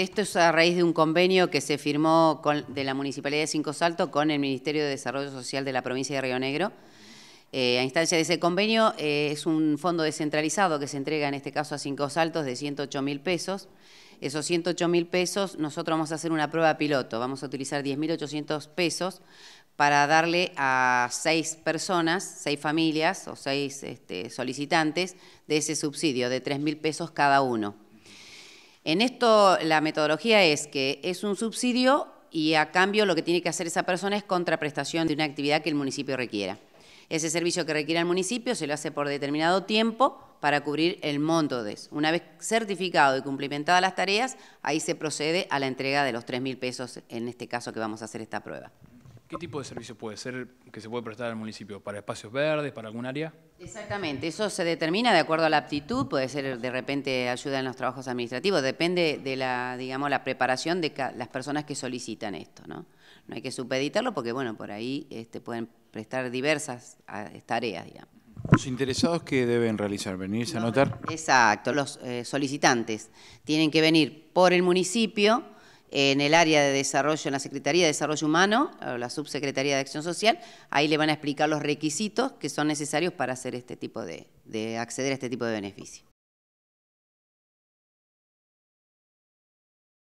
Esto es a raíz de un convenio que se firmó de la Municipalidad de Cinco Saltos con el Ministerio de Desarrollo Social de la provincia de Río Negro. Eh, a instancia de ese convenio eh, es un fondo descentralizado que se entrega en este caso a Cinco Saltos de 108 mil pesos. Esos 108 mil pesos nosotros vamos a hacer una prueba piloto, vamos a utilizar 10.800 pesos para darle a seis personas, seis familias o seis este, solicitantes de ese subsidio de 3 mil pesos cada uno. En esto la metodología es que es un subsidio y a cambio lo que tiene que hacer esa persona es contraprestación de una actividad que el municipio requiera. Ese servicio que requiera el municipio se lo hace por determinado tiempo para cubrir el monto de eso. Una vez certificado y cumplimentadas las tareas, ahí se procede a la entrega de los 3.000 pesos, en este caso que vamos a hacer esta prueba. ¿Qué tipo de servicio puede ser que se puede prestar al municipio? ¿Para espacios verdes, para algún área? Exactamente, eso se determina de acuerdo a la aptitud, puede ser de repente ayuda en los trabajos administrativos, depende de la, digamos, la preparación de las personas que solicitan esto, ¿no? No hay que supeditarlo porque, bueno, por ahí este, pueden prestar diversas tareas, ¿Los interesados qué deben realizar? ¿Venirse a anotar? Exacto, los eh, solicitantes tienen que venir por el municipio en el área de desarrollo, en la Secretaría de Desarrollo Humano, la Subsecretaría de Acción Social, ahí le van a explicar los requisitos que son necesarios para hacer este tipo de, de acceder a este tipo de beneficios.